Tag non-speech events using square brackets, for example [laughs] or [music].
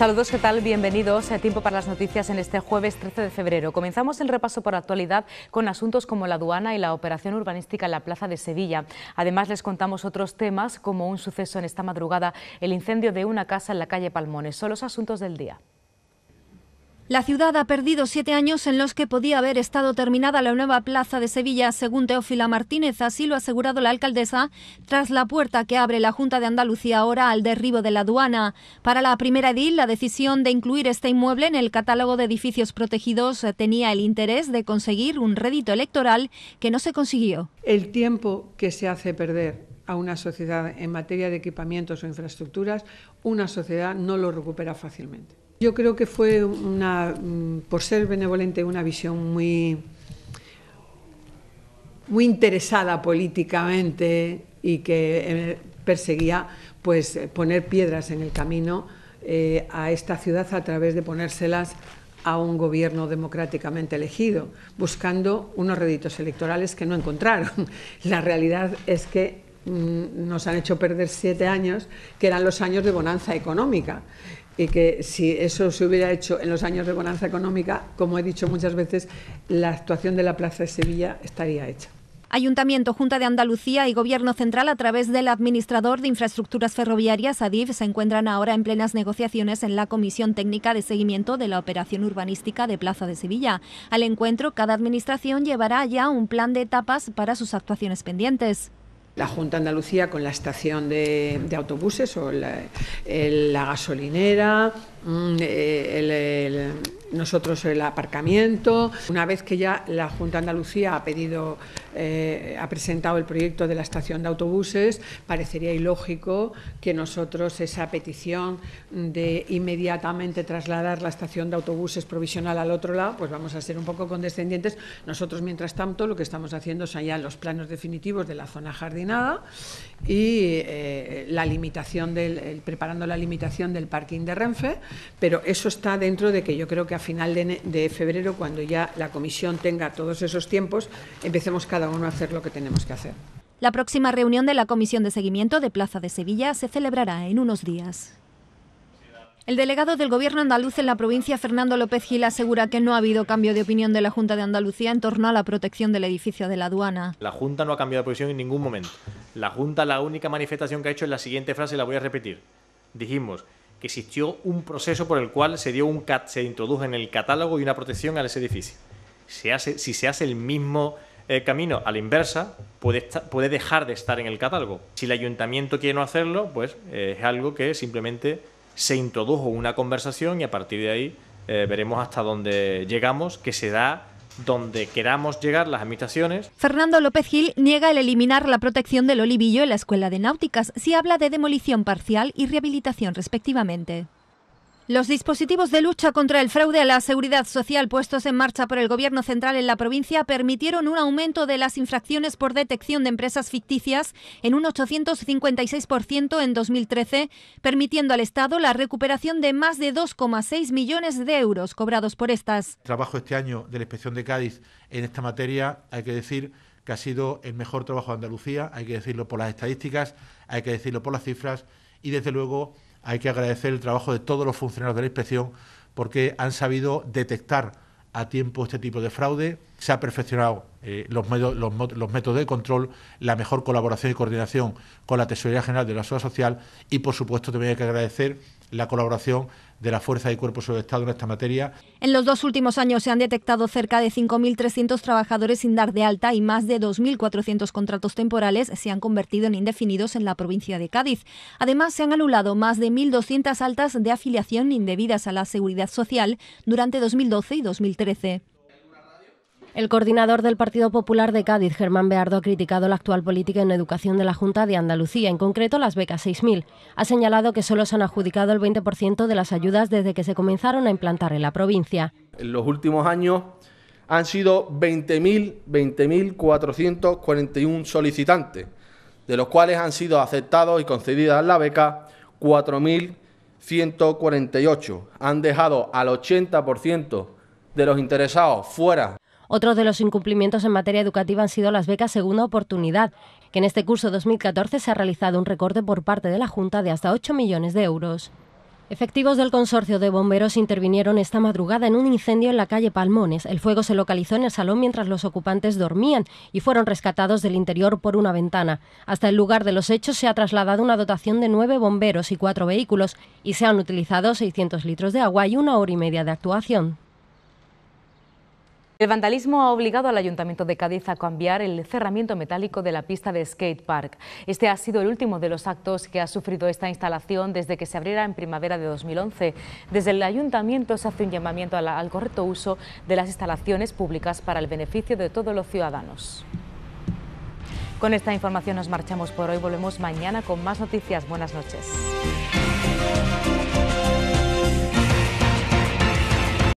Saludos, ¿qué tal? Bienvenidos a Tiempo para las Noticias en este jueves 13 de febrero. Comenzamos el repaso por actualidad con asuntos como la aduana y la operación urbanística en la Plaza de Sevilla. Además, les contamos otros temas como un suceso en esta madrugada, el incendio de una casa en la calle Palmones. Son los asuntos del día. La ciudad ha perdido siete años en los que podía haber estado terminada la nueva plaza de Sevilla, según Teófila Martínez. Así lo ha asegurado la alcaldesa tras la puerta que abre la Junta de Andalucía ahora al derribo de la aduana. Para la primera edil, la decisión de incluir este inmueble en el catálogo de edificios protegidos tenía el interés de conseguir un rédito electoral que no se consiguió. El tiempo que se hace perder a una sociedad en materia de equipamientos o infraestructuras, una sociedad no lo recupera fácilmente. Yo creo que fue una, mm, por ser benevolente, una visión muy, muy interesada políticamente y que eh, perseguía pues eh, poner piedras en el camino eh, a esta ciudad a través de ponérselas a un gobierno democráticamente elegido, buscando unos réditos electorales que no encontraron. [laughs] La realidad es que mm, nos han hecho perder siete años, que eran los años de bonanza económica y que si eso se hubiera hecho en los años de bonanza económica, como he dicho muchas veces, la actuación de la Plaza de Sevilla estaría hecha. Ayuntamiento, Junta de Andalucía y Gobierno Central, a través del administrador de infraestructuras ferroviarias, ADIF, se encuentran ahora en plenas negociaciones en la Comisión Técnica de Seguimiento de la Operación Urbanística de Plaza de Sevilla. Al encuentro, cada administración llevará ya un plan de etapas para sus actuaciones pendientes. La Junta Andalucía con la estación de, autobuses o la, gasolinera, mm, eh, nosotros el aparcamiento. Una vez que ya la Junta Andalucía ha pedido eh, ha presentado el proyecto de la estación de autobuses, parecería ilógico que nosotros esa petición de inmediatamente trasladar la estación de autobuses provisional al otro lado, pues vamos a ser un poco condescendientes. Nosotros, mientras tanto, lo que estamos haciendo son ya los planos definitivos de la zona jardinada y eh, la limitación del, preparando la limitación del parking de Renfe, pero eso está dentro de que yo creo que a final de, de febrero, cuando ya la comisión tenga todos esos tiempos, empecemos cada cada uno hacer lo que tenemos que hacer. La próxima reunión de la Comisión de Seguimiento de Plaza de Sevilla se celebrará en unos días. El delegado del Gobierno andaluz en la provincia, Fernando López Gil, asegura que no ha habido cambio de opinión de la Junta de Andalucía en torno a la protección del edificio de la aduana. La Junta no ha cambiado de posición en ningún momento. La Junta, la única manifestación que ha hecho es la siguiente frase, la voy a repetir. Dijimos que existió un proceso por el cual se, dio un se introdujo en el catálogo y una protección a ese edificio. si se hace el mismo el camino a la inversa puede, puede dejar de estar en el catálogo. Si el ayuntamiento quiere no hacerlo, pues eh, es algo que simplemente se introdujo una conversación y a partir de ahí eh, veremos hasta dónde llegamos, que se da donde queramos llegar las administraciones. Fernando López Gil niega el eliminar la protección del olivillo en la escuela de náuticas. Si habla de demolición parcial y rehabilitación respectivamente. Los dispositivos de lucha contra el fraude a la seguridad social puestos en marcha por el Gobierno central en la provincia permitieron un aumento de las infracciones por detección de empresas ficticias en un 856% en 2013, permitiendo al Estado la recuperación de más de 2,6 millones de euros cobrados por estas. El trabajo este año de la Inspección de Cádiz en esta materia, hay que decir que ha sido el mejor trabajo de Andalucía, hay que decirlo por las estadísticas, hay que decirlo por las cifras y desde luego hay que agradecer el trabajo de todos los funcionarios de la inspección porque han sabido detectar a tiempo este tipo de fraude, se ha perfeccionado eh, los, métodos de control, la mejor colaboración y coordinación con la Tesorería General de la Seguridad Social y, por supuesto, también hay que agradecer la colaboración de la Fuerza y cuerpos de Estado en esta materia. En los dos últimos años se han detectado cerca de 5.300 trabajadores sin dar de alta y más de 2.400 contratos temporales se han convertido en indefinidos en la provincia de Cádiz. Además, se han anulado más de 1.200 altas de afiliación indebidas a la Seguridad Social durante 2012 y 2013. El coordinador del Partido Popular de Cádiz, Germán Beardo, ha criticado la actual política en educación de la Junta de Andalucía, en concreto las becas 6.000. Ha señalado que solo se han adjudicado el 20% de las ayudas desde que se comenzaron a implantar en la provincia. En los últimos años han sido 20.441 solicitantes, de los cuales han sido aceptados y concedidas la beca 4.148. Han dejado al 80% de los interesados fuera otros de los incumplimientos en materia educativa han sido las becas segunda oportunidad, que en este curso 2014 se ha realizado un recorte por parte de la Junta de hasta 8 millones de euros. Efectivos del consorcio de bomberos intervinieron esta madrugada en un incendio en la calle Palmones. El fuego se localizó en el salón mientras los ocupantes dormían y fueron rescatados del interior por una ventana. Hasta el lugar de los hechos se ha trasladado una dotación de nueve bomberos y cuatro vehículos y se han utilizado 600 litros de agua y una hora y media de actuación. El vandalismo ha obligado al Ayuntamiento de Cádiz a cambiar el cerramiento metálico de la pista de skate park. Este ha sido el último de los actos que ha sufrido esta instalación desde que se abriera en primavera de 2011. Desde el Ayuntamiento se hace un llamamiento al correcto uso de las instalaciones públicas para el beneficio de todos los ciudadanos. Con esta información nos marchamos por hoy. Volvemos mañana con más noticias. Buenas noches.